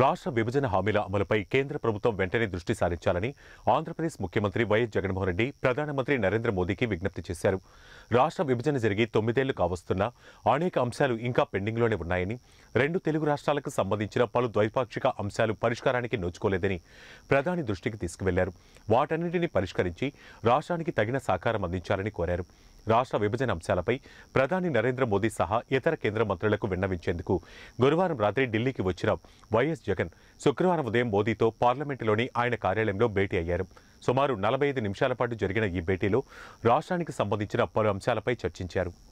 రాష్ట్ర విభజన హామీల అమలుపై కేంద్ర ప్రభుత్వం వెంటనే దృష్టి సారించాలని ఆంధ్రప్రదేశ్ ముఖ్యమంత్రి వైఎస్ జగన్మోహన్ రెడ్డి ప్రధానమంత్రి నరేంద్ర మోదీకి విజ్ఞప్తి చేశారు రాష్ట్ర విభజన జరిగి తొమ్మిదేళ్లు కావస్తున్నా అనేక అంశాలు ఇంకా పెండింగ్లోనే ఉన్నాయని రెండు తెలుగు రాష్ట్రాలకు సంబంధించిన పలు ద్వైపాక్షిక అంశాలు పరిష్కారానికి నోచుకోలేదని ప్రధాని దృష్టికి తీసుకువెళ్లారు వాటన్నింటినీ పరిష్కరించి రాష్ట్రానికి తగిన సహకారం అందించాలని కోరారు రాష్ట్ర విభజన అంశాలపై ప్రధాని నరేంద్ర మోదీ సహా ఇతర కేంద్ర మంత్రులకు విన్నవించేందుకు గురువారం రాత్రి ఢిల్లీకి వచ్చిన వైఎస్ జగన్ శుక్రవారం ఉదయం మోదీతో పార్లమెంటులోని ఆయన కార్యాలయంలో భేటీ అయ్యారు సుమారు నలభై ఐదు నిమిషాల పాటు జరిగిన ఈ భేటీలో రాష్ట్రానికి సంబంధించిన పలు అంశాలపై చర్చించారు